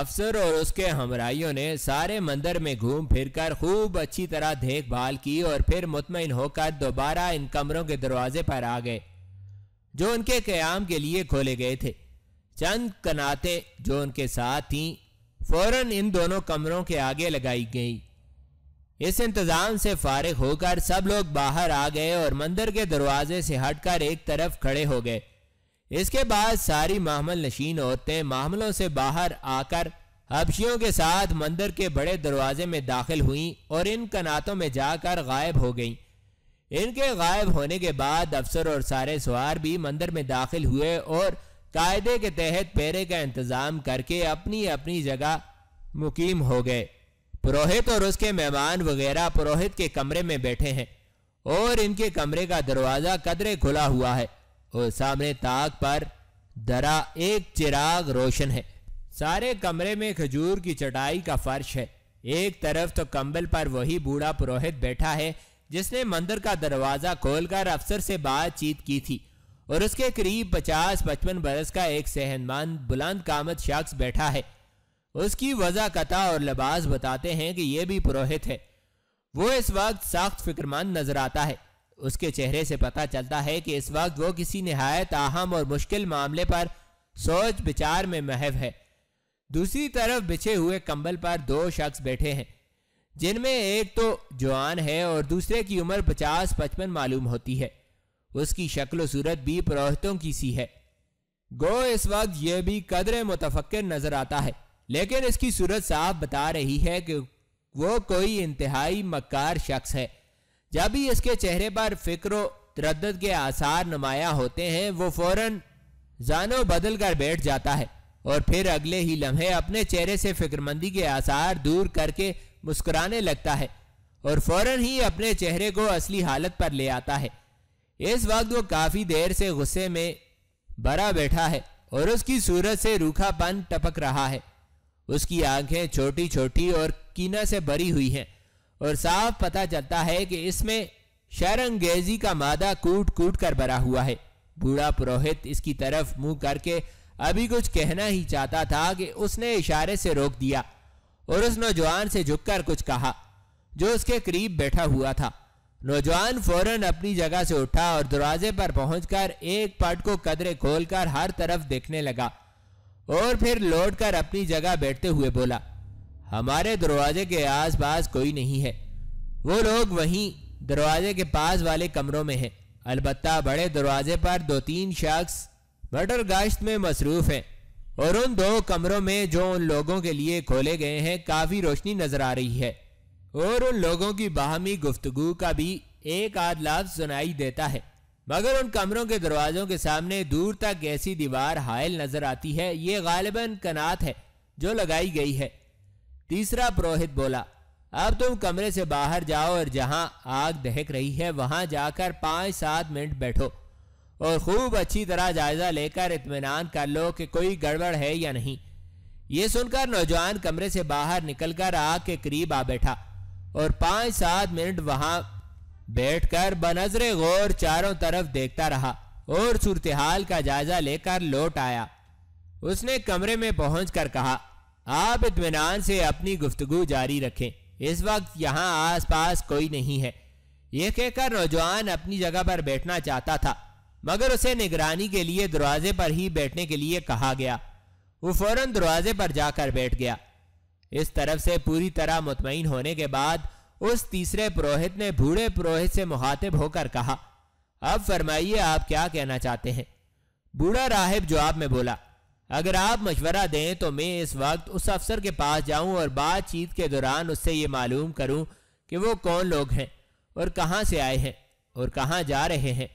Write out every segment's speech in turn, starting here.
अफसर और उसके हमराइयों ने सारे मंदिर में घूम फिरकर खूब अच्छी तरह देखभाल की और फिर मुतमिन होकर दोबारा इन कमरों के दरवाजे पर आ गए जो उनके क्याम के लिए खोले गए थे चंद कनातें जो उनके साथ थीं फौरन इन दोनों कमरों के आगे लगाई गई इस इंतज़ाम से फारिग होकर सब लोग बाहर आ गए और मंदिर के दरवाजे से हटकर एक तरफ खड़े हो गए इसके बाद सारी माहमल नशीन औरतें माहमलों से बाहर आकर हबशियों के साथ मंदिर के बड़े दरवाजे में दाखिल हुईं और इन कनातों में जाकर गायब हो गईं इनके गायब होने के बाद अफसर और सारे सवार भी मंदिर में दाखिल हुए और कायदे के तहत पेरे का इंतज़ाम करके अपनी अपनी जगह मुकीम हो गए पुरोहित और उसके मेहमान वगैरह पुरोहित के कमरे में बैठे हैं और इनके कमरे का दरवाज़ा कदरे खुला हुआ है और सामने ताक पर दरा एक चिराग रोशन है सारे कमरे में खजूर की चटाई का फर्श है एक तरफ तो कंबल पर वही बूढ़ा पुरोहित बैठा है जिसने मंदिर का दरवाजा खोलकर अफसर से बातचीत की थी और उसके करीब पचास पचपन बरस का एक सेहनमान बुलंद कामत शख्स बैठा है उसकी वजह कथा और लिबास बताते हैं कि यह भी पुरोहित है वो इस वक्त सख्त फिक्रमंद नजर आता है उसके चेहरे से पता चलता है कि इस वक्त वो किसी नहायत अहम और मुश्किल मामले पर सोच विचार में महव है दूसरी तरफ बिछे हुए कंबल पर दो शख्स बैठे हैं जिनमें एक तो जवान है और दूसरे की उम्र पचास पचपन मालूम होती है उसकी शक्ल सूरत भी पुरोहितों की सी है गो इस वक्त यह भी कदर मुतफक्र नजर आता है लेकिन इसकी सूरत साफ बता रही है कि वो कोई इंतहाई मक्कार शख्स है जब ही इसके चेहरे पर फिक्र तरद के आसार नुमाया होते हैं वो फौरन जानो बदल कर बैठ जाता है और फिर अगले ही लम्हे अपने चेहरे से फिक्रमंदी के आसार दूर करके मुस्कुराने लगता है और फौरन ही अपने चेहरे को असली हालत पर ले आता है इस वक्त वो काफ़ी देर से गुस्से में भरा बैठा है और उसकी सूरत से रूखापन टपक रहा है उसकी आंखें छोटी छोटी और कीना से भरी हुई हैं और साफ पता चलता है कि इसमें शरंगेजी का मादा कूट कूट कर भरा हुआ है बूढ़ा पुरोहित इसकी तरफ मुंह करके अभी कुछ कहना ही चाहता था कि उसने इशारे से रोक दिया और उस नौजवान से झुककर कुछ कहा जो उसके करीब बैठा हुआ था नौजवान फौरन अपनी जगह से उठा और दरवाजे पर पहुंचकर एक पट को कदरे खोलकर हर तरफ देखने लगा और फिर लौटकर अपनी जगह बैठते हुए बोला हमारे दरवाजे के आसपास कोई नहीं है वो लोग वहीं दरवाजे के पास वाले कमरों में हैं अलबत्ता बड़े दरवाजे पर दो तीन शख्स मटर गाश्त में मसरूफ हैं और उन दो कमरों में जो उन लोगों के लिए खोले गए हैं काफ़ी रोशनी नजर आ रही है और उन लोगों की बाहमी गुफ्तगु का भी एक आध लाभ सुनाई देता है मगर उन कमरों के दरवाजों के सामने दूर तक ऐसी दीवार हायल नजर आती है ये गालिबा कनात है जो लगाई गई है तीसरा पुरोहित बोला अब तुम कमरे से बाहर जाओ और जहां आग दहक रही है वहां जाकर पांच सात मिनट बैठो और खूब अच्छी तरह जायजा लेकर इतमान कर लो कि कोई गड़बड़ है या नहीं ये सुनकर नौजवान कमरे से बाहर निकलकर आग के करीब आ बैठा और पांच सात मिनट वहां बैठकर बनजरे गौर चारों तरफ देखता रहा और सूरतहाल का जायजा लेकर लौट आया उसने कमरे में पहुंचकर कहा आप इतमान से अपनी गुफ्तगु जारी रखें इस वक्त यहाँ आसपास कोई नहीं है यह कहकर नौजवान अपनी जगह पर बैठना चाहता था मगर उसे निगरानी के लिए दरवाजे पर ही बैठने के लिए कहा गया वो फौरन दरवाजे पर जाकर बैठ गया इस तरफ से पूरी तरह मुतमिन होने के बाद उस तीसरे पुरोहित ने बूढ़े पुरोहित से मुखातिब होकर कहा अब फरमाइए आप क्या कहना चाहते हैं बूढ़ा राहिब जवाब में बोला अगर आप मशवरा दें तो मैं इस वक्त उस अफसर के पास जाऊं और बातचीत के दौरान उससे ये मालूम करूं कि वो कौन लोग हैं और कहां से आए हैं और कहां जा रहे हैं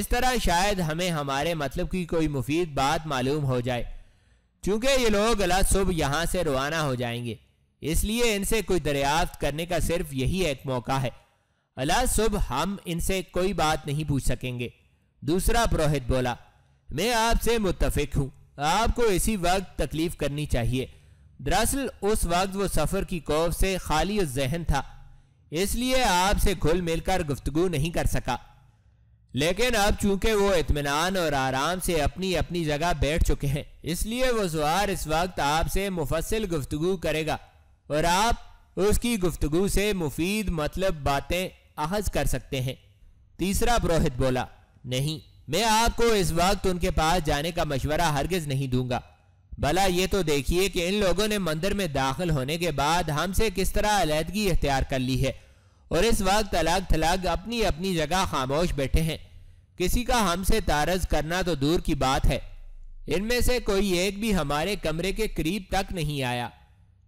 इस तरह शायद हमें हमारे मतलब की कोई मुफीद बात मालूम हो जाए चूंकि ये लोग अला सुबह यहाँ से रवाना हो जाएंगे इसलिए इनसे कुछ दरियाफ्त करने का सिर्फ यही एक मौका है अला सुबह हम इनसे कोई बात नहीं पूछ सकेंगे दूसरा पुरोहित बोला मैं आपसे मुतफिक हूँ आपको इसी वक्त तकलीफ करनी चाहिए दरअसल उस वक्त वो सफ़र की कोफ से खाली जहन था इसलिए आपसे घुल मिलकर गुफ्तगु नहीं कर सका लेकिन अब चूंकि वो इतमान और आराम से अपनी अपनी जगह बैठ चुके हैं इसलिए वो जुआर इस वक्त आपसे मुफसल गुफ्तगु करेगा और आप उसकी गुफ्तगु से मुफीद मतलब बातें अहज कर सकते हैं तीसरा पुरोहित बोला नहीं मैं आपको इस वक्त उनके पास जाने का मशवरा हरगिज नहीं दूंगा भला ये तो देखिए कि इन लोगों ने मंदिर में दाखिल होने के बाद हमसे किस तरह अलीहदगी इख्तियार कर ली है और इस वक्त अलग थलग अपनी अपनी जगह खामोश बैठे हैं किसी का हमसे तारज करना तो दूर की बात है इनमें से कोई एक भी हमारे कमरे के करीब तक नहीं आया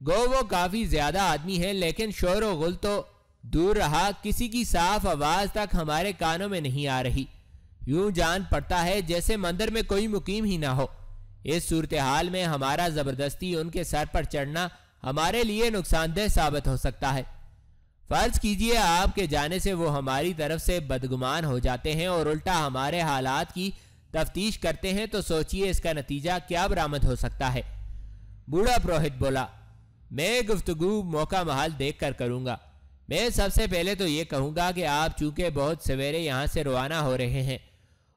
गो वो काफ़ी ज़्यादा आदमी है लेकिन शोर व गुल तो दूर रहा किसी की साफ आवाज़ तक हमारे कानों में नहीं आ रही यूं जान पड़ता है जैसे मंदिर में कोई मुकीम ही ना हो इस सूरत हाल में हमारा ज़बरदस्ती उनके सर पर चढ़ना हमारे लिए नुकसानदेह साबित हो सकता है फ़र्ज कीजिए आपके जाने से वो हमारी तरफ से बदगुमान हो जाते हैं और उल्टा हमारे हालात की तफ्तीश करते हैं तो सोचिए इसका नतीजा क्या बरामद हो सकता है बूढ़ा पुरोहित बोला मैं गुफ्तगु मौका महल देख कर करूँगा मैं सबसे पहले तो ये कहूँगा कि आप चूंकि बहुत सवेरे यहाँ से रवाना हो रहे हैं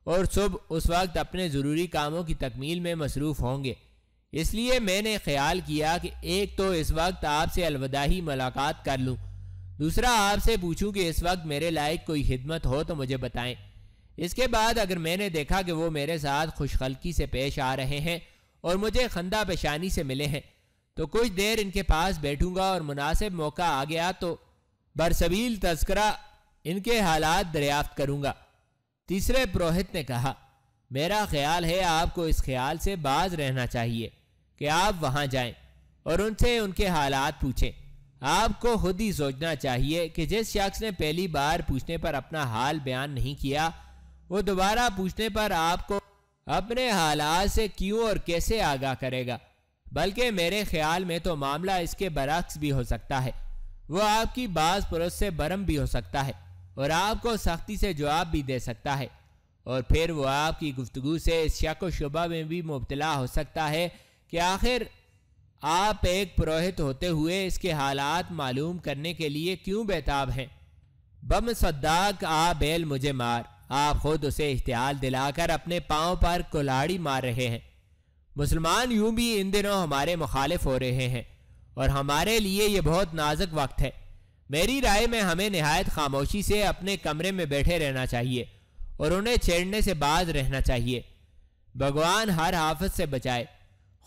और सुबह उस वक्त अपने ज़रूरी कामों की तकमील में मसरूफ़ होंगे इसलिए मैंने ख्याल किया कि एक तो इस वक्त आपसे अलविदा ही मुलाकात कर लूँ दूसरा आपसे पूछूं कि इस वक्त मेरे लायक कोई खिदमत हो तो मुझे बताएं इसके बाद अगर मैंने देखा कि वो मेरे साथ खुशखलकी से पेश आ रहे हैं और मुझे खंदा पेशानी से मिले हैं तो कुछ देर इनके पास बैठूंगा और मुनासिब मौका आ गया तो बरसबील तस्करा इनके हालात दरियाफ्त करूंगा तीसरे पुरोहित ने कहा मेरा ख्याल है आपको इस ख्याल से बाज रहना चाहिए कि आप वहां जाएं और उनसे उनके हालात पूछें आपको खुद ही सोचना चाहिए कि जिस शख्स ने पहली बार पूछने पर अपना हाल बयान नहीं किया वो दोबारा पूछने पर आपको अपने हालात से क्यों और कैसे आगाह करेगा बल्कि मेरे ख्याल में तो मामला इसके बरक्स भी हो सकता है वो आपकी बाज पुरुष से बरम भी हो सकता है और आपको सख्ती से जवाब भी दे सकता है और फिर वो आपकी गुफ्तु से इस शक व शुबा में भी मुबतला हो सकता है कि आखिर आप एक पुरोहित होते हुए इसके हालात मालूम करने के लिए क्यों बेताब हैं बम सद्दाक आ बेल मुझे मार आप खुद उसे इश्तियाल दिलाकर अपने पाँव पर कुल्हाड़ी मार रहे हैं मुसलमान यूं भी इन दिनों हमारे मुखालिफ हो रहे हैं और हमारे लिए ये बहुत नाजुक वक्त है मेरी राय में हमें नहायत खामोशी से अपने कमरे में बैठे रहना चाहिए और उन्हें छेड़ने से बाज रहना चाहिए भगवान हर हाफत से बचाए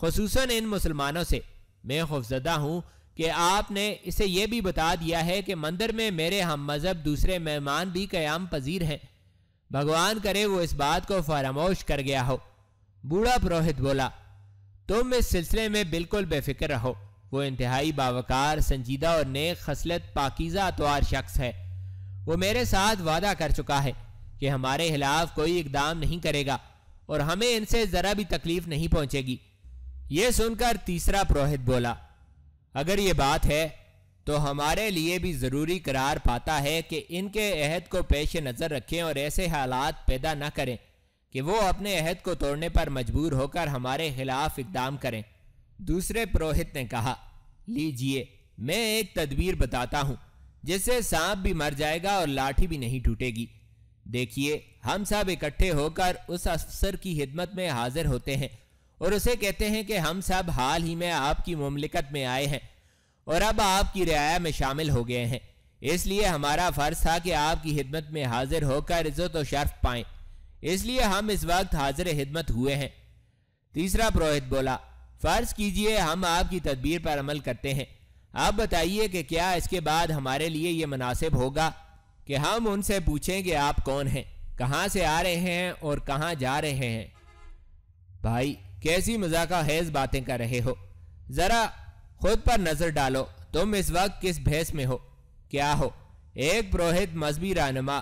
खसूस इन मुसलमानों से मैं खौफजदा हूँ कि आपने इसे यह भी बता दिया है कि मंदिर में मेरे हम मज़हब दूसरे मेहमान भी क्याम पजीर हैं भगवान करे वो इस बात को फरामोश कर गया हो बूढ़ा पुरोहित बोला तुम इस सिलसिले में बिल्कुल बेफिक्र रहो वो इंतहाई बावकार संजीदा और नेक खसलत पाकिजा अतवार शख्स है वो मेरे साथ वादा कर चुका है कि हमारे खिलाफ कोई इकदाम नहीं करेगा और हमें इनसे ज़रा भी तकलीफ नहीं पहुंचेगी ये सुनकर तीसरा पुरोहित बोला अगर ये बात है तो हमारे लिए भी ज़रूरी करार पाता है कि इनके अहद को पेश नज़र रखें और ऐसे हालात पैदा न करें कि वो अपने अहद को तोड़ने पर मजबूर होकर हमारे खिलाफ इकदाम करें दूसरे पुरोहित ने कहा लीजिए मैं एक तदबीर बताता हूं जिससे सांप भी मर जाएगा और लाठी भी नहीं टूटेगी देखिए हम सब इकट्ठे होकर उस अफसर की हिदमत में हाजिर होते हैं और उसे कहते हैं कि हम सब हाल ही में आपकी ममलिकत में आए हैं और अब आपकी रियाया में शामिल हो गए हैं इसलिए हमारा फ़र्ज़ था कि आपकी हिदमत में हाजिर होकर इज्जत और शर्फ पाए इसलिए हम इस वक्त हाजिर हिदमत हुए हैं तीसरा पुरोहित बोला फ़र्ज़ कीजिए हम आपकी तदबीर पर अमल करते हैं आप बताइए कि क्या इसके बाद हमारे लिए ये मुनासिब होगा कि हम उनसे पूछें कि आप कौन हैं कहाँ से आ रहे हैं और कहाँ जा रहे हैं भाई कैसी मजाक हैज बातें कर रहे हो ज़रा खुद पर नज़र डालो तुम इस वक्त किस भैंस में हो क्या हो एक पुरोहित मजहबी रहनमा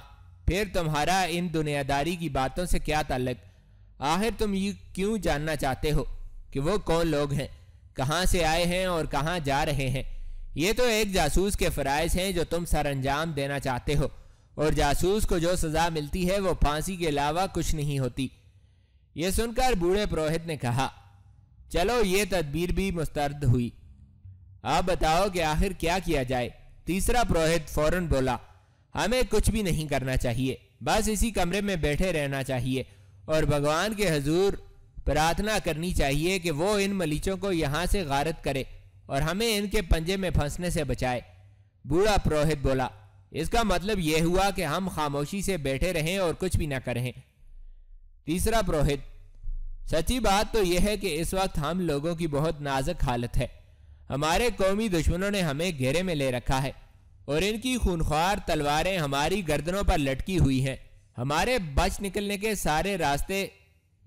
फिर तुम्हारा इन दुनियादारी की बातों से क्या ताल्लक आखिर तुम ये क्यों जानना चाहते हो कि वो कौन लोग हैं कहाँ से आए हैं और कहाँ जा रहे हैं ये तो एक जासूस के फ़राइज हैं जो तुम अंजाम देना चाहते हो और जासूस को जो सज़ा मिलती है वो फांसी के अलावा कुछ नहीं होती ये सुनकर बूढ़े पुरोहित ने कहा चलो ये तदबीर भी मुस्तरद हुई आप बताओ कि आखिर क्या किया जाए तीसरा पुरोहित फौरन बोला हमें कुछ भी नहीं करना चाहिए बस इसी कमरे में बैठे रहना चाहिए और भगवान के हजूर प्रार्थना करनी चाहिए कि वो इन मलीचों को यहाँ से गारत करे और हमें इनके पंजे में फंसने से बचाए बूढ़ा पुरोहित बोला इसका मतलब यह हुआ कि हम खामोशी से बैठे रहें और कुछ भी ना करें तीसरा पुरोहित सच्ची बात तो यह है कि इस वक्त हम लोगों की बहुत नाजुक हालत है हमारे कौमी दुश्मनों ने हमें घेरे में ले रखा है और इनकी खूनख्वार तलवारें हमारी गर्दनों पर लटकी हुई हैं हमारे बच निकलने के सारे रास्ते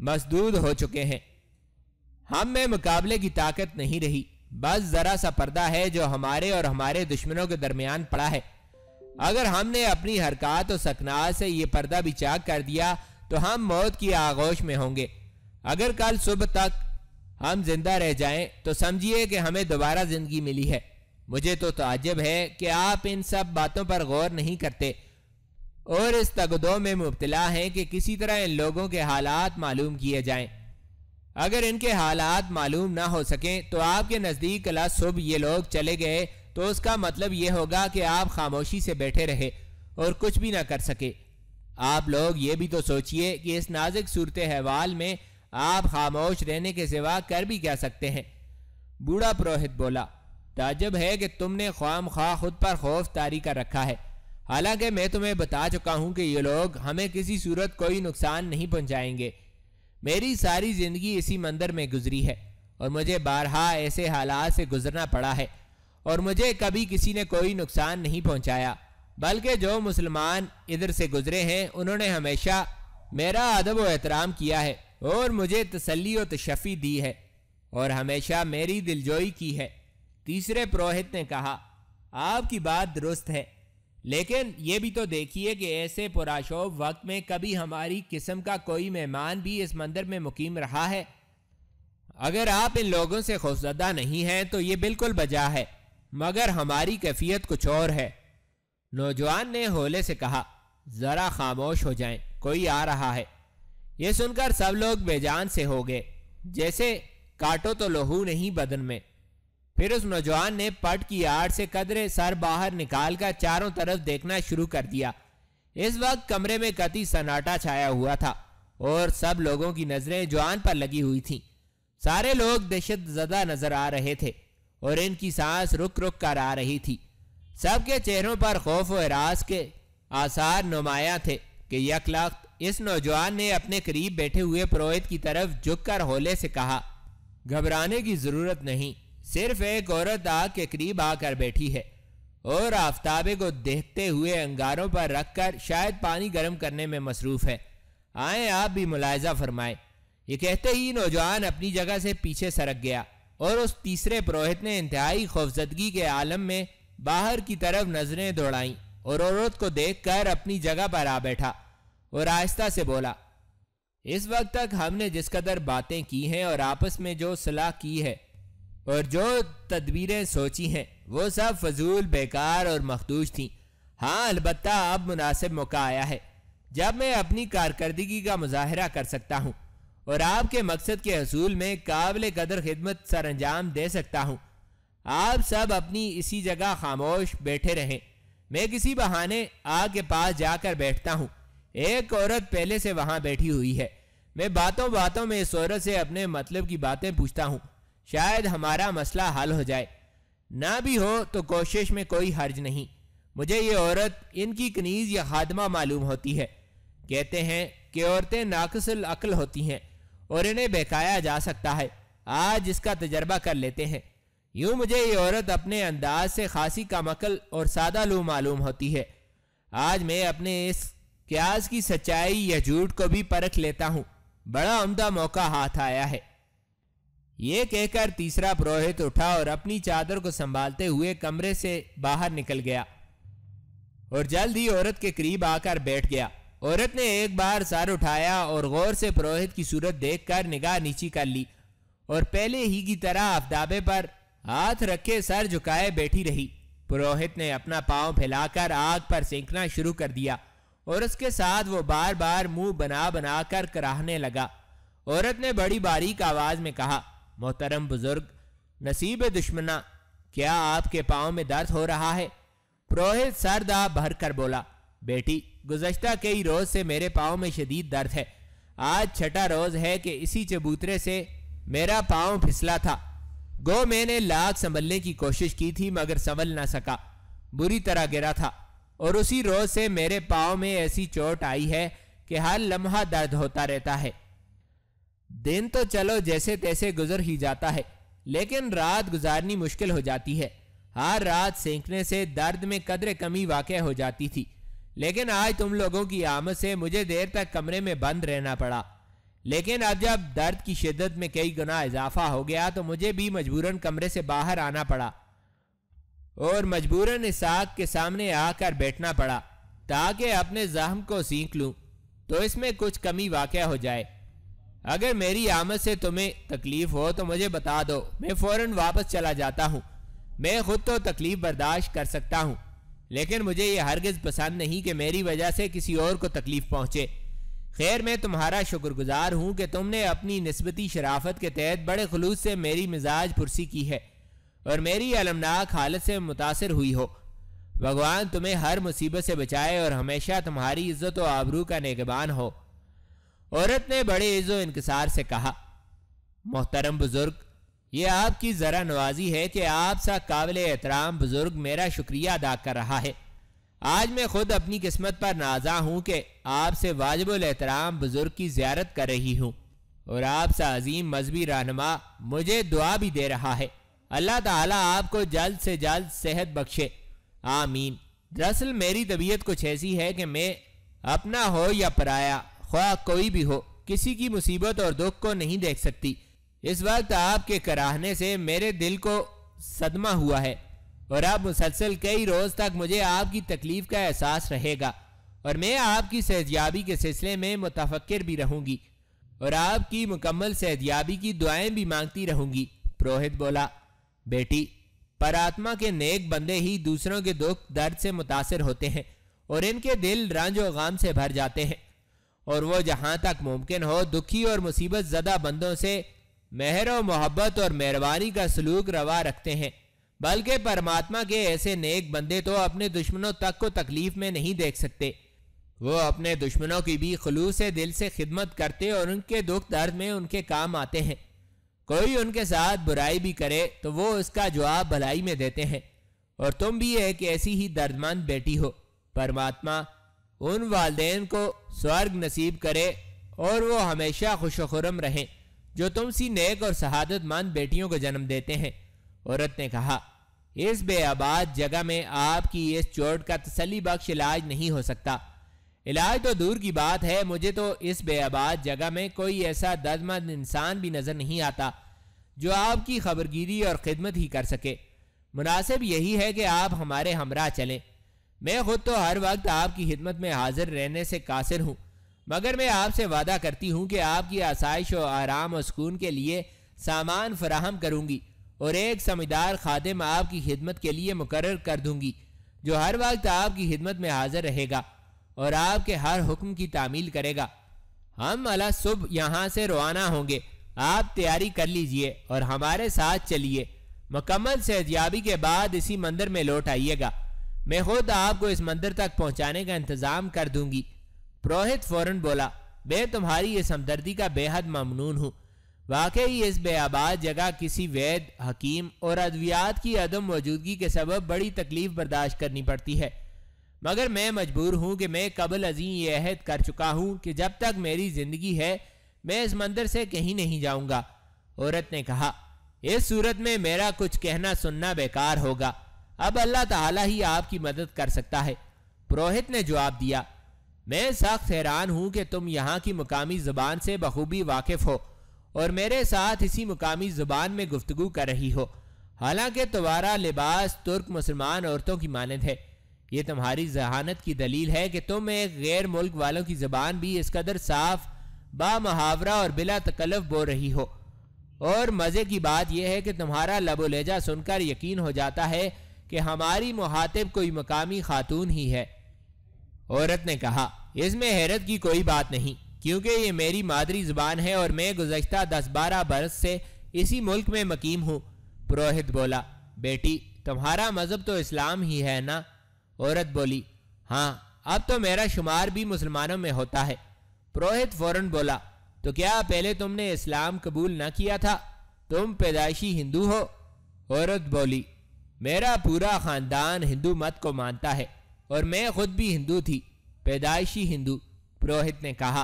मसदूद हो चुके हैं हम में मुकाबले की ताकत नहीं रही बस जरा सा पर्दा है जो हमारे और हमारे दुश्मनों के दरमियान पड़ा है अगर हमने अपनी हरकत और सकना से ये पर्दा भी चाक कर दिया तो हम मौत की आगोश में होंगे अगर कल सुबह तक हम जिंदा रह जाएं तो समझिए कि हमें दोबारा जिंदगी मिली है मुझे तो ताजब है कि आप इन सब बातों पर गौर नहीं करते और इस तगदों में मुबतला हैं कि किसी तरह इन लोगों के हालात मालूम किए जाएं अगर इनके हालात मालूम ना हो सकें तो आपके नज़दीक कला सुबह ये लोग चले गए तो उसका मतलब ये होगा कि आप खामोशी से बैठे रहे और कुछ भी ना कर सके आप लोग ये भी तो सोचिए कि इस नाजुक सूरत हवाल में आप खामोश रहने के सिवा कर भी क्या सकते हैं बूढ़ा पुरोहित बोला ताजब है कि तुमने ख्वाम खा खुद पर खौफ तारी कर रखा है हालांकि मैं तुम्हें बता चुका हूं कि ये लोग हमें किसी सूरत कोई नुकसान नहीं पहुंचाएंगे मेरी सारी ज़िंदगी इसी मंदिर में गुजरी है और मुझे बारहा ऐसे हालात से गुजरना पड़ा है और मुझे कभी किसी ने कोई नुकसान नहीं पहुंचाया बल्कि जो मुसलमान इधर से गुजरे हैं उन्होंने हमेशा मेरा अदब व एहतराम किया है और मुझे तसली व तशफ़ी दी है और हमेशा मेरी दिलजोई की है तीसरे पुरोहित ने कहा आपकी बात दुरुस्त है लेकिन ये भी तो देखिए कि ऐसे पुराशोभ वक्त में कभी हमारी किस्म का कोई मेहमान भी इस मंदिर में मुकीम रहा है अगर आप इन लोगों से खौफजदा नहीं हैं तो ये बिल्कुल बजा है मगर हमारी कैफियत कुछ और है नौजवान ने होले से कहा ज़रा खामोश हो जाएं, कोई आ रहा है ये सुनकर सब लोग बेजान से हो गए जैसे काटो तो लोहू नहीं बदन में फिर उस नौजवान ने पट की आड़ से कदरे सर बाहर निकालकर चारों तरफ देखना शुरू कर दिया इस वक्त कमरे में कति सन्नाटा छाया हुआ था और सब लोगों की नजरें जवान पर लगी हुई थीं। सारे लोग दहशत जदा नजर आ रहे थे और इनकी सांस रुक रुक कर आ रही थी सबके चेहरों पर खौफ और हरास के आसार नुमाया थे कि यकलख्त इस नौजवान ने अपने करीब बैठे हुए पुरोहित की तरफ झुककर होले से कहा घबराने की जरूरत नहीं सिर्फ एक औरत आग के करीब आकर बैठी है और आफ्ताबे को देखते हुए अंगारों पर रखकर शायद पानी गर्म करने में मसरूफ है आए आप भी मुलायजा फरमाए ये कहते ही नौजवान अपनी जगह से पीछे सरक गया और उस तीसरे पुरोहित ने इंतहाई खौफजदगी के आलम में बाहर की तरफ नजरें दौड़ाई और औरत को देखकर अपनी जगह पर आ बैठा और आहिस्ता से बोला इस वक्त तक हमने जिस कदर बातें की हैं और आपस में जो सलाह की है और जो तदबीरें सोची हैं वो सब फजूल बेकार और मखदूश थीं हाँ अलबत् अब मुनासिब मौका आया है जब मैं अपनी कारकर्दगी का मुजाहरा कर सकता हूँ और आपके मकसद के असूल में काबिल कदर खिदमत सर अंजाम दे सकता हूँ आप सब अपनी इसी जगह खामोश बैठे रहें मैं किसी बहाने आपके के पास जाकर बैठता हूँ एक औरत पहले से वहाँ बैठी हुई है मैं बातों बातों में इस औरत से अपने मतलब की बातें पूछता हूँ शायद हमारा मसला हल हो जाए ना भी हो तो कोशिश में कोई हर्ज नहीं मुझे ये औरत इनकी कनीज़ या खादमा मालूम होती है कहते हैं कि औरतें नाकसल अक्ल होती हैं और इन्हें बहकाया जा सकता है आज इसका तजर्बा कर लेते हैं यूं मुझे ये औरत अपने अंदाज से खासी का मकल और सादा लू मालूम होती है आज मैं अपने इस क्याज की सच्चाई या झूठ को भी परख लेता हूँ बड़ा उमदा मौका हाथ आया है ये कहकर तीसरा पुरोहित उठा और अपनी चादर को संभालते हुए कमरे से बाहर निकल गया और जल्द ही औरत के करीब आकर बैठ गया औरत ने एक बार सर उठाया और गौर से पुरोहित की सूरत देखकर निगाह नीची कर ली और पहले ही की तरह अफदाबे पर हाथ रखे सर झुकाए बैठी रही पुरोहित ने अपना पांव फैलाकर आग पर सेंकना शुरू कर दिया और उसके साथ वो बार बार मुंह बना बना कर कराहने लगा औरत ने बड़ी बारीक आवाज में कहा मोहतरम बुजुर्ग नसीब दुश्मना क्या आपके पाँव में दर्द हो रहा है पुरोहित सरदा भर कर बोला बेटी गुजशत कई रोज से मेरे पाँव में शदीद दर्द है आज छठा रोज है कि इसी चबूतरे से मेरा पाँव फिसला था गो मैंने लाख संभलने की कोशिश की थी मगर संभल ना सका बुरी तरह गिरा था और उसी रोज से मेरे पाँव में ऐसी चोट आई है कि हर लम्हा दर्द होता रहता है दिन तो चलो जैसे तैसे गुजर ही जाता है लेकिन रात गुजारनी मुश्किल हो जाती है हर रात सेंकने से दर्द में कदर कमी वाक़ हो जाती थी लेकिन आज तुम लोगों की आमद से मुझे देर तक कमरे में बंद रहना पड़ा लेकिन अब जब दर्द की शिद्दत में कई गुना इजाफा हो गया तो मुझे भी मजबूरन कमरे से बाहर आना पड़ा और मजबूरन इस के सामने आकर बैठना पड़ा ताकि अपने जहम को सीख लूँ तो इसमें कुछ कमी वाक़ हो जाए अगर मेरी आमद से तुम्हें तकलीफ हो तो मुझे बता दो मैं फौरन वापस चला जाता हूँ मैं खुद तो तकलीफ बर्दाश्त कर सकता हूँ लेकिन मुझे ये हरगिज पसंद नहीं कि मेरी वजह से किसी और को तकलीफ पहुँचे खैर मैं तुम्हारा शुक्रगुजार हूँ कि तुमने अपनी नस्बती शराफत के तहत बड़े खलूस से मेरी मिजाज पुरसी की है और मेरी अलमनाक हालत से मुतासर हुई हो भगवान तुम्हें हर मुसीबत से बचाए और हमेशा तुम्हारी इज्जत व आबरू का निगबान हो औरत ने बड़े इज़ो इंकसार से कहा मोहतरम बुज़ुर्ग ये आपकी ज़रा नवाजी है कि आप सा काबिल एहतराम बुज़ुर्ग मेरा शुक्रिया अदा कर रहा है आज मैं खुद अपनी किस्मत पर नाजा हूँ कि आपसे वाजबुल एहतराम बुज़ुर्ग की ज्यारत कर रही हूँ और आप सा अजीम मजहबी रहनमा मुझे दुआ भी दे रहा है अल्लाह ताला आपको जल्द से जल्द सेहत बख्शे आमीन दरअसल मेरी तबीयत कुछ ऐसी है कि मैं अपना हो या पराया ख्वा कोई भी हो किसी की मुसीबत और दुख को नहीं देख सकती इस वक्त आपके कराहने से मेरे दिल को सदमा हुआ है और अब मुसलसल कई रोज़ तक मुझे आपकी तकलीफ़ का एहसास रहेगा और मैं आपकी सहजियाबी के सिलसिले में मुतफक्र भी रहूंगी और आपकी मुकम्मल सहजियाबी की दुआएं भी मांगती रहूंगी पुरोहित बोला बेटी पर आत्मा के नेक बंदे ही दूसरों के दुख दर्द से मुतासर होते हैं और इनके दिल रंज और गम से भर जाते हैं और वो जहाँ तक मुमकिन हो दुखी और मुसीबत ज़दा बंदों से मेहर व मोहब्बत और मेहरबानी का सलूक रवा रखते हैं बल्कि परमात्मा के ऐसे नेक बंदे तो अपने दुश्मनों तक को तकलीफ में नहीं देख सकते वो अपने दुश्मनों की भी खलूस दिल से खिदमत करते और उनके दुख दर्द में उनके काम आते हैं कोई उनके साथ बुराई भी करे तो वो उसका जवाब भलाई में देते हैं और तुम भी एक ऐसी ही दर्दमंद बेटी हो परमात्मा उन वाले को स्वर्ग नसीब करे और वो हमेशा खुश खुरम रहें जो तुम सी नेक और शहादतमंद बेटियों को जन्म देते हैं औरत ने कहा इस बेआबाद जगह में आपकी इस चोट का तसली बख्श इलाज नहीं हो सकता इलाज तो दूर की बात है मुझे तो इस बेआबाद जगह में कोई ऐसा दर्दमंद इंसान भी नज़र नहीं आता जो आपकी खबरगिरी और खिदमत ही कर सके मुनासिब यही है कि आप हमारे हमरा चलें मैं खुद तो हर वक्त आपकी खिदमत में हाजिर रहने से कासिर हूँ मगर मैं आपसे वादा करती हूँ कि आपकी आसाइश और आराम और सुकून के लिए सामान फराहम करूँगी और एक समझदार खादिम आपकी खिदमत के लिए मुकर कर दूँगी जो हर वक्त आपकी खिदमत में हाजिर रहेगा और आपके हर हुक्म की तामील करेगा हम अला सुबह यहाँ से रवाना होंगे आप तैयारी कर लीजिए और हमारे साथ चलिए मुकम्मल सहजियाबी के बाद इसी मंदिर में लौट आइएगा मैं खुद आपको इस मंदिर तक पहुंचाने का इंतजाम कर दूंगी पुरोहित फौरन बोला मैं तुम्हारी इस हमदर्दी का बेहद ममनून हूँ वाकई इस बेआबाद जगह किसी वैद हकीम और अद्वियात की अदम मौजूदगी के सबब बड़ी तकलीफ बर्दाश्त करनी पड़ती है मगर मैं मजबूर हूँ कि मैं कबल अजी ये अहद कर चुका हूँ कि जब तक मेरी ज़िंदगी है मैं इस मंदिर से कहीं नहीं जाऊँगा औरत ने कहा इस सूरत में मेरा कुछ कहना सुनना बेकार होगा अब अल्लाह ताला ही आपकी मदद कर सकता है पुरोहित ने जवाब दिया मैं सख्त हैरान हूं कि तुम यहाँ की मुकामी ज़बान से बखूबी वाकिफ़ हो और मेरे साथ इसी मुकामी ज़बान में गुफ्तगु कर रही हो हालांकि तुम्हारा लिबास तुर्क मुसलमान औरतों की मानद है ये तुम्हारी जहानत की दलील है कि तुम एक गैर मुल्क वालों की ज़बान भी इस कदर साफ बामहावरा और बिला तकल्फ बोल रही हो और मज़े की बात यह है कि तुम्हारा लबोलेजा सुनकर यकीन हो जाता है कि हमारी मुहातिब कोई मकामी खातून ही है औरत ने कहा इसमें हैरत की कोई बात नहीं क्योंकि ये मेरी मादरी ज़बान है और मैं गुजशत दस बारह बरस से इसी मुल्क में मकीम हूँ पुरोहित बोला बेटी तुम्हारा मज़हब तो इस्लाम ही है ना औरत बोली हाँ अब तो मेरा शुमार भी मुसलमानों में होता है पुरोहित फ़ौरन बोला तो क्या पहले तुमने इस्लाम कबूल ना किया था तुम पैदाइशी हिंदू हो औरत बोली मेरा पूरा ख़ानदान हिंदू मत को मानता है और मैं खुद भी हिंदू थी पैदाइशी हिंदू पुरोहित ने कहा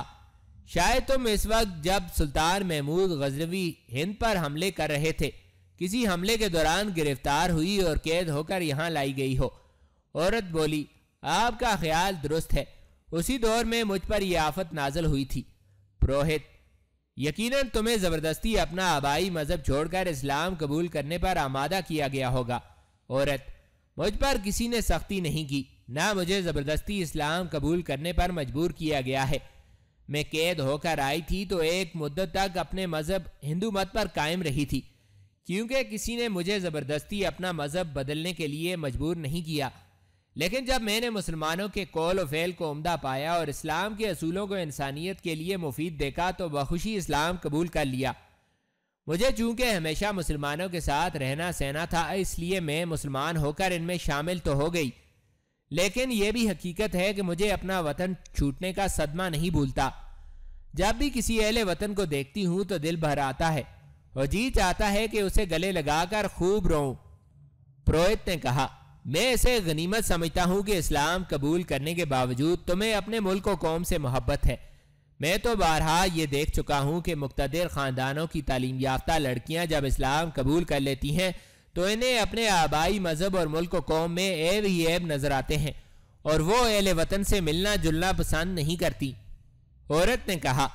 शायद तुम इस वक्त जब सुल्तान महमूद गजनवी हिंद पर हमले कर रहे थे किसी हमले के दौरान गिरफ्तार हुई और कैद होकर यहाँ लाई गई हो औरत बोली आपका ख्याल दुरुस्त है उसी दौर में मुझ पर यह आफत नाजल हुई थी पुरोहित यकीनन तुम्हें ज़बरदस्ती अपना आबाई मज़हब छोड़कर इस्लाम कबूल करने पर आमादा किया गया होगा औरत मुझ पर किसी ने सख्ती नहीं की ना मुझे ज़बरदस्ती इस्लाम कबूल करने पर मजबूर किया गया है मैं कैद होकर आई थी तो एक मुद्दत तक अपने मज़हब हिंदू मत पर कायम रही थी क्योंकि किसी ने मुझे ज़बरदस्ती अपना मज़हब बदलने के लिए मजबूर नहीं किया लेकिन जब मैंने मुसलमानों के कौल और फैल को उमदा पाया और इस्लाम के असूलों को इंसानियत के लिए मुफीद देखा तो बखुशी इस्लाम कबूल कर लिया मुझे चूंकि हमेशा मुसलमानों के साथ रहना सहना था इसलिए मैं मुसलमान होकर इनमें शामिल तो हो गई लेकिन यह भी हकीकत है कि मुझे अपना वतन छूटने का सदमा नहीं भूलता जब भी किसी अहले वतन को देखती हूँ तो दिल भर आता है और जी चाहता है कि उसे गले लगाकर खूब रोऊं पुरोहित ने कहा मैं इसे गनीमत समझता हूँ कि इस्लाम कबूल करने के बावजूद तुम्हें अपने मुल्क और कौम से मोहब्बत है मैं तो बारहा ये देख चुका हूँ कि मुख्तर ख़ानदानों की तालीम याफ्ता लड़कियाँ जब इस्लाम कबूल कर लेती हैं तो इन्हें अपने आबाई मज़हब और मुल्क कौम में ऐब ही ऐब नज़र आते हैं और वो अहल वतन से मिलना जुलना पसंद नहीं करती औरत ने कहा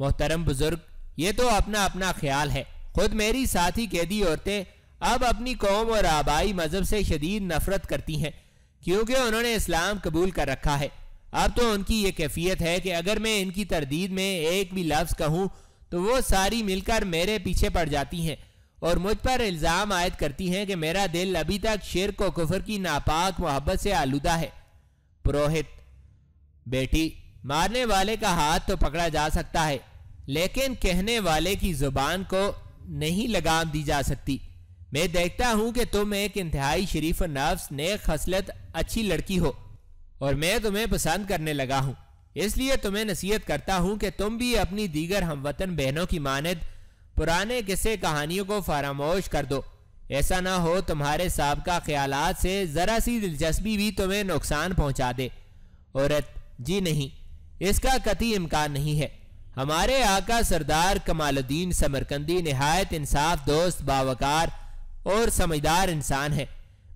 मोहतरम बुज़ुर्ग ये तो अपना अपना ख्याल है खुद मेरी साथी कैदी औरतें अब अपनी कौम और आबाई मज़हब से शदीद नफरत करती हैं क्योंकि उन्होंने इस्लाम कबूल कर रखा है अब तो उनकी ये कैफियत है कि अगर मैं इनकी तरदीद में एक भी लफ्ज़ कहूँ तो वो सारी मिलकर मेरे पीछे पड़ जाती हैं और मुझ पर इल्ज़ाम आयद करती हैं कि मेरा दिल अभी तक शेर को कुफर की नापाक मोहब्बत से आलूदा है पुरोहित बेटी मारने वाले का हाथ तो पकड़ा जा सकता है लेकिन कहने वाले की ज़ुबान को नहीं लगाम दी जा सकती मैं देखता हूँ कि तुम एक इंतहाई शरीफ नफ्स नेक खसलत अच्छी लड़की हो और मैं तुम्हें पसंद करने लगा हूँ इसलिए तुम्हें नसीहत करता हूँ कि तुम भी अपनी दीगर हमवतन बहनों की मानद पुराने किस्से कहानियों को फरामोश कर दो ऐसा ना हो तुम्हारे सबका ख्याल से ज़रा सी दिलचस्पी भी तुम्हें नुकसान पहुँचा दे औरत जी नहीं इसका कति इम्कान नहीं है हमारे आका सरदार कमालुद्दीन समरकंदी नहायत इंसाफ दोस्त बावकार और समझदार इंसान है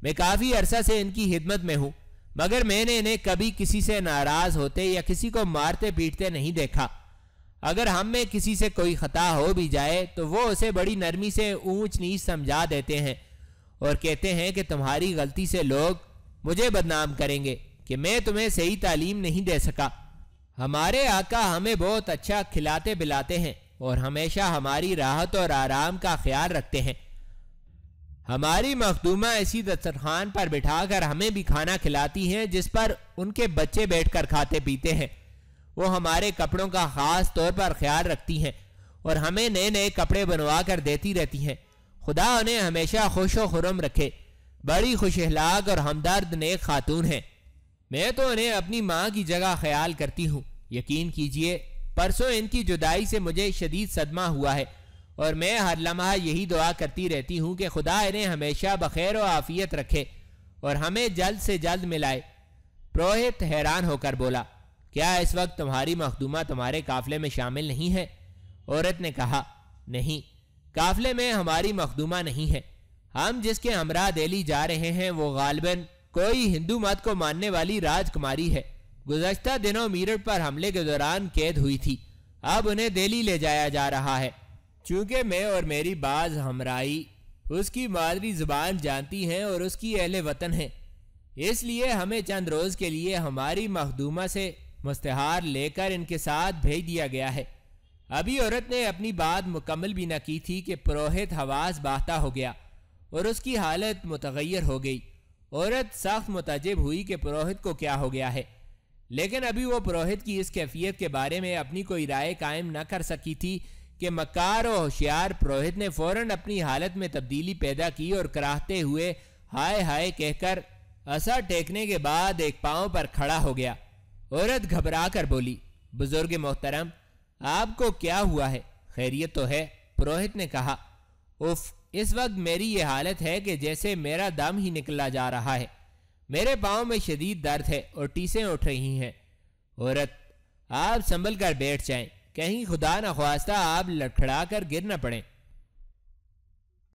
मैं काफ़ी अरसा से इनकी हिदमत में हूँ मगर मैंने इन्हें कभी किसी से नाराज होते या किसी को मारते पीटते नहीं देखा अगर हम में किसी से कोई खता हो भी जाए तो वो उसे बड़ी नरमी से ऊंच नीच समझा देते हैं और कहते हैं कि तुम्हारी गलती से लोग मुझे बदनाम करेंगे कि मैं तुम्हें सही तालीम नहीं दे सका हमारे आका हमें बहुत अच्छा खिलाते पिलाते हैं और हमेशा हमारी राहत और आराम का ख्याल रखते हैं हमारी मखदूमा ऐसी दस्तरखान पर बिठाकर हमें भी खाना खिलाती हैं जिस पर उनके बच्चे बैठकर खाते पीते हैं वो हमारे कपड़ों का ख़ास तौर पर ख्याल रखती हैं और हमें नए नए कपड़े बनवा कर देती रहती हैं खुदा उन्हें हमेशा खुश व खुरम रखे बड़ी खुश अहलाक और हमदर्द नेक खातून हैं मैं तो उन्हें अपनी माँ की जगह ख्याल करती हूँ यकीन कीजिए परसों इनकी जुदाई से मुझे शदीद सदमा हुआ है और मैं हर लम्हा यही दुआ करती रहती हूँ कि खुदा इन्हें हमेशा बखैर व आफियत रखे और हमें जल्द से जल्द मिलाए पुरोहित हैरान होकर बोला क्या इस वक्त तुम्हारी मखदूमा तुम्हारे काफले में शामिल नहीं है औरत ने कहा नहीं काफिले में हमारी मखदूमा नहीं है हम जिसके हमरा दिल्ली जा रहे हैं वो गालबन कोई हिंदू मत को मानने वाली राजकुमारी है गुजश्ता दिनों मीरठ पर हमले के दौरान कैद हुई थी अब उन्हें दिल्ली ले जाया जा रहा है चूंकि मैं और मेरी बाज हमराई उसकी मादरी जुबान जानती हैं और उसकी अहल वतन है इसलिए हमें चंद रोज़ के लिए हमारी मखदूमा से मुस्तहार लेकर इनके साथ भेज दिया गया है अभी औरत ने अपनी बात मुकम्मल भी न की थी कि पुरोहित हवास बाहता हो गया और उसकी हालत मुतगैर हो गई औरत सख्त मुतजब हुई कि पुरोहित को क्या हो गया है लेकिन अभी वो पुरोहित की इस कैफियत के बारे में अपनी कोई राय कायम न कर सकी थी कि मकार और होशियार पुरोहित ने फौरन अपनी हालत में तब्दीली पैदा की और कराहते हुए हाय हाय कहकर असर टेकने के बाद एक पांव पर खड़ा हो गया औरत घबरा कर बोली बुजुर्ग मोहतरम आपको क्या हुआ है खैरियत तो है पुरोहित ने कहा उफ इस वक्त मेरी ये हालत है कि जैसे मेरा दम ही निकला जा रहा है मेरे पाँव में शदीद दर्द है और टीसें उठ रही हैं औरत आप संभल कर बैठ जाएं कहीं खुदा न ख्वास्ता आप लड़खड़ा कर गिर न पड़े